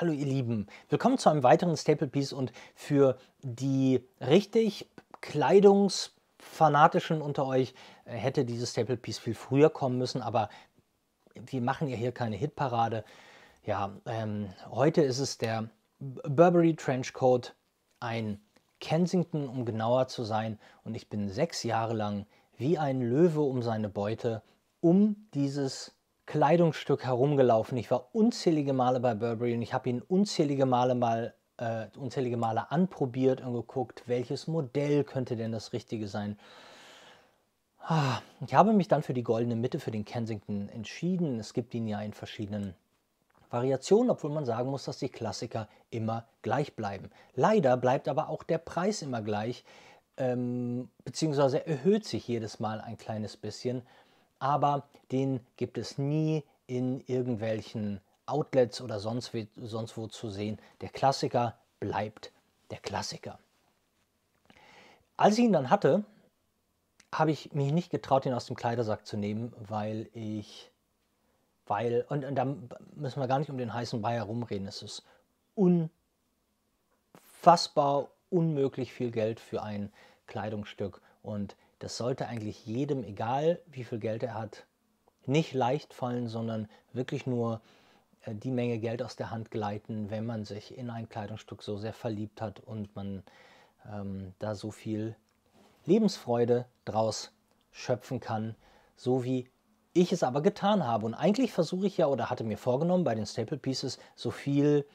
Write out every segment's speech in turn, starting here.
Hallo ihr Lieben, willkommen zu einem weiteren Staple Piece und für die richtig Kleidungsfanatischen unter euch äh, hätte dieses Staple Piece viel früher kommen müssen, aber wir machen ja hier keine Hitparade. Ja, ähm, heute ist es der Burberry Trenchcoat, ein Kensington, um genauer zu sein, und ich bin sechs Jahre lang wie ein Löwe um seine Beute um dieses Kleidungsstück herumgelaufen. Ich war unzählige Male bei Burberry und ich habe ihn unzählige Male mal äh, unzählige Male anprobiert und geguckt, welches Modell könnte denn das richtige sein. Ah, ich habe mich dann für die goldene Mitte für den Kensington entschieden. Es gibt ihn ja in verschiedenen Variationen, obwohl man sagen muss, dass die Klassiker immer gleich bleiben. Leider bleibt aber auch der Preis immer gleich, ähm, beziehungsweise erhöht sich jedes Mal ein kleines bisschen aber den gibt es nie in irgendwelchen Outlets oder sonst, wie, sonst wo zu sehen. Der Klassiker bleibt der Klassiker. Als ich ihn dann hatte, habe ich mich nicht getraut, ihn aus dem Kleidersack zu nehmen, weil ich, weil, und, und da müssen wir gar nicht um den heißen Brei herumreden, es ist unfassbar unmöglich viel Geld für ein Kleidungsstück und das sollte eigentlich jedem, egal wie viel Geld er hat, nicht leicht fallen, sondern wirklich nur äh, die Menge Geld aus der Hand gleiten, wenn man sich in ein Kleidungsstück so sehr verliebt hat und man ähm, da so viel Lebensfreude draus schöpfen kann, so wie ich es aber getan habe. Und eigentlich versuche ich ja oder hatte mir vorgenommen, bei den Staple Pieces so viel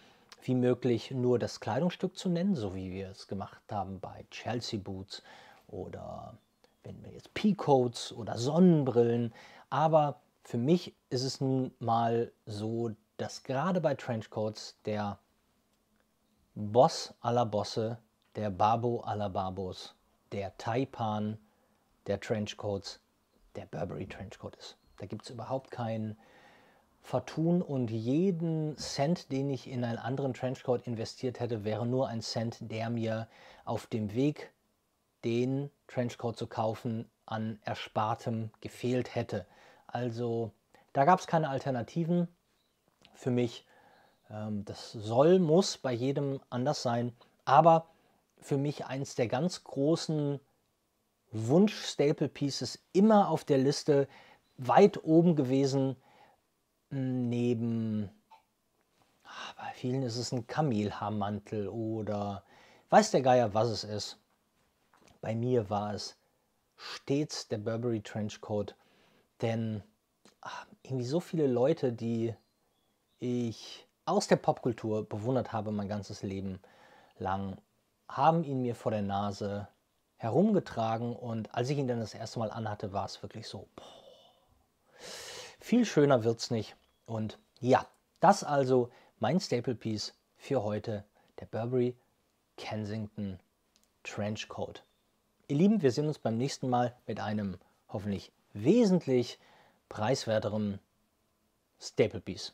wie möglich nur das Kleidungsstück zu nennen, so wie wir es gemacht haben bei Chelsea Boots oder wenn wir jetzt Peacoats oder Sonnenbrillen. Aber für mich ist es nun mal so, dass gerade bei Trenchcoats der Boss aller Bosse, der Babo aller Babos, der Taipan der Trenchcoats, der Burberry Trenchcoat ist. Da gibt es überhaupt keinen Vertun und jeden Cent, den ich in einen anderen Trenchcoat investiert hätte, wäre nur ein Cent, der mir auf dem Weg den Trenchcoat zu kaufen an Erspartem gefehlt hätte. Also da gab es keine Alternativen für mich. Ähm, das soll, muss bei jedem anders sein. Aber für mich eins der ganz großen Wunsch-Staple-Pieces immer auf der Liste, weit oben gewesen, hm, neben, ach, bei vielen ist es ein Kamelhaarmantel oder weiß der Geier, was es ist. Bei mir war es stets der Burberry Trenchcoat, denn ach, irgendwie so viele Leute, die ich aus der Popkultur bewundert habe mein ganzes Leben lang, haben ihn mir vor der Nase herumgetragen und als ich ihn dann das erste Mal anhatte, war es wirklich so, boah, viel schöner wird es nicht. Und ja, das also mein Staple Piece für heute, der Burberry Kensington Trenchcoat. Ihr Lieben, wir sehen uns beim nächsten Mal mit einem hoffentlich wesentlich preiswerteren Staple Piece.